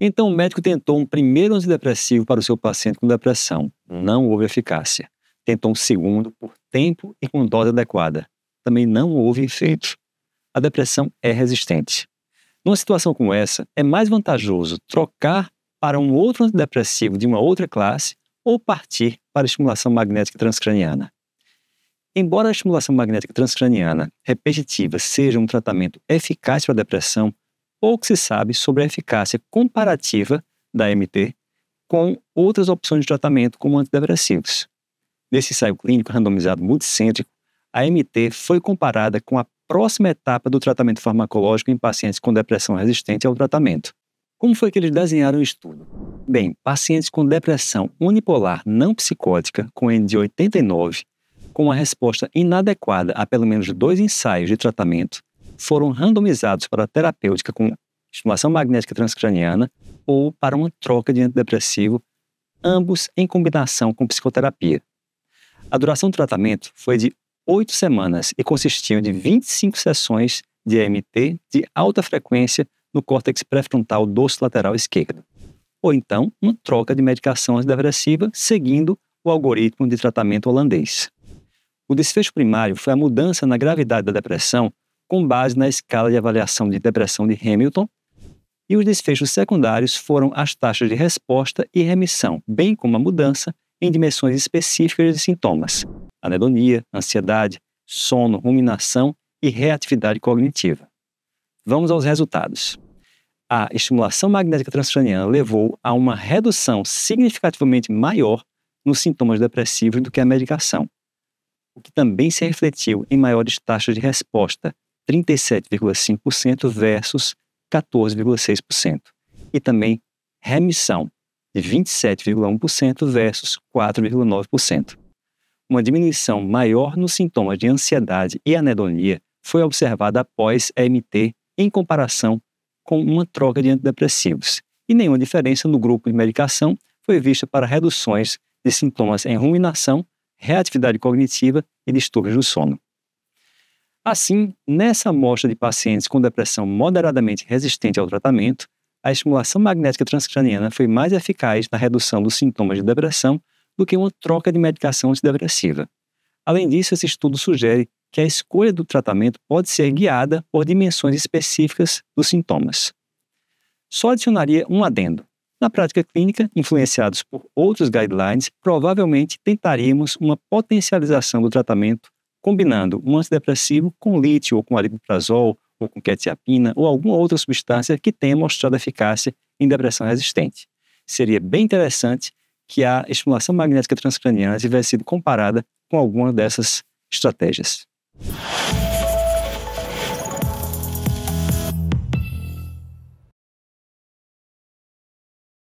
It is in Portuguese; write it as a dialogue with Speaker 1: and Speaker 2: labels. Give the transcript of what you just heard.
Speaker 1: Então o médico tentou um primeiro antidepressivo para o seu paciente com depressão. Hum. Não houve eficácia. Tentou um segundo por tempo e com dose adequada. Também não houve efeito. A depressão é resistente. Numa situação como essa, é mais vantajoso trocar para um outro antidepressivo de uma outra classe ou partir para estimulação magnética transcraniana. Embora a estimulação magnética transcraniana repetitiva seja um tratamento eficaz para a depressão, pouco se sabe sobre a eficácia comparativa da MT com outras opções de tratamento como antidepressivos. Nesse ensaio clínico randomizado multicêntrico, a MT foi comparada com a próxima etapa do tratamento farmacológico em pacientes com depressão resistente ao tratamento. Como foi que eles desenharam o estudo? Bem, pacientes com depressão unipolar não psicótica, com N de 89, com uma resposta inadequada a pelo menos dois ensaios de tratamento, foram randomizados para a terapêutica com estimulação magnética transcraniana ou para uma troca de antidepressivo, ambos em combinação com psicoterapia. A duração do tratamento foi de oito semanas e consistiam de 25 sessões de EMT de alta frequência no córtex pré-frontal dorso lateral esquerdo, ou então uma troca de medicação antidepressiva seguindo o algoritmo de tratamento holandês. O desfecho primário foi a mudança na gravidade da depressão com base na escala de avaliação de depressão de Hamilton, e os desfechos secundários foram as taxas de resposta e remissão, bem como a mudança em dimensões específicas de sintomas: anedonia, ansiedade, sono, ruminação e reatividade cognitiva. Vamos aos resultados. A estimulação magnética transcraniana levou a uma redução significativamente maior nos sintomas depressivos do que a medicação, o que também se refletiu em maiores taxas de resposta 37,5% versus 14,6%. E também remissão, de 27,1% versus 4,9%. Uma diminuição maior nos sintomas de ansiedade e anedonia foi observada após EMT em comparação com uma troca de antidepressivos, e nenhuma diferença no grupo de medicação foi vista para reduções de sintomas em ruminação, reatividade cognitiva e distúrbios do sono. Assim, nessa amostra de pacientes com depressão moderadamente resistente ao tratamento, a estimulação magnética transcraniana foi mais eficaz na redução dos sintomas de depressão do que uma troca de medicação antidepressiva. Além disso, esse estudo sugere que a escolha do tratamento pode ser guiada por dimensões específicas dos sintomas. Só adicionaria um adendo. Na prática clínica, influenciados por outros guidelines, provavelmente tentaríamos uma potencialização do tratamento combinando um antidepressivo com lítio ou com aripiprazol ou com quetiapina ou alguma outra substância que tenha mostrado eficácia em depressão resistente. Seria bem interessante que a estimulação magnética transcraniana tivesse sido comparada com alguma dessas estratégias.